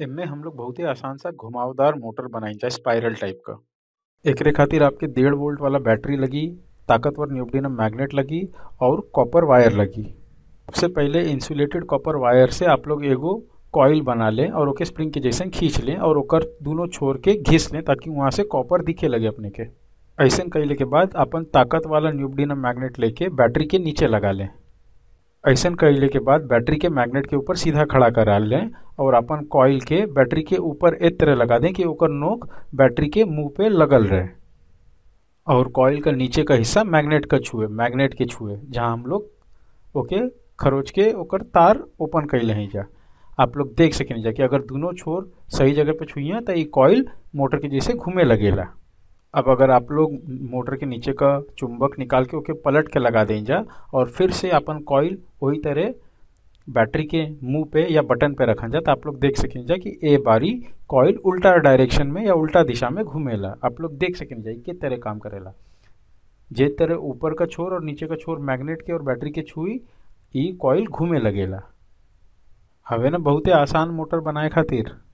इनमें हम लोग बहुत ही आसान सा घुमावदार मोटर जाए स्पाइरल टाइप का एक खातिर आपके डेढ़ वोल्ट वाला बैटरी लगी ताकतवर न्यूबडिनम मैग्नेट लगी और कॉपर वायर लगी सबसे पहले इंसुलेटेड कॉपर वायर से आप लोग एगो कॉयल बना लें और ओके स्प्रिंग के जैसे खींच लें और ओकर दोनों छोर के घिस लें ताकि वहाँ से कॉपर दिखे लगे अपने के ऐसा कैले के बाद अपन ताकत वाला न्यूबडिनम मैग्नेट लेके बैटरी के नीचे लगा लें ऐसा कैले के बाद बैटरी के मैग्नेट के ऊपर सीधा खड़ा करा लें और अपन कॉइल के बैटरी के ऊपर तरह लगा दें कि ओकर नोक बैटरी के मुंह पे लगल रहे और कॉइल का नीचे का हिस्सा मैग्नेट का छुए मैग्नेट के छुए जहाँ हम लोग ओके खरोच के ओकर तार ओपन कर ले जा आप लोग देख सकें जा कि अगर दोनों छोर सही जगह पर हैं तो ये कॉइल मोटर के जैसे घूमे लगेला अब अगर आप लोग मोटर के नीचे का चुंबक निकाल के ओके पलट के लगा दें जा और फिर से अपन कॉइल वही तरह बैटरी के मुंह पे या बटन पे रखा जाए तो आप लोग देख सकें जाए कि ए बारी कॉइल उल्टा डायरेक्शन में या उल्टा दिशा में घूमेला आप लोग देख सकें जाए कि तरह काम करेला जे तरह ऊपर का छोर और नीचे का छोर मैग्नेट के और बैटरी के छुई ई कॉइल घूमे लगेला हवे ना बहुत ही आसान मोटर बनाए खातिर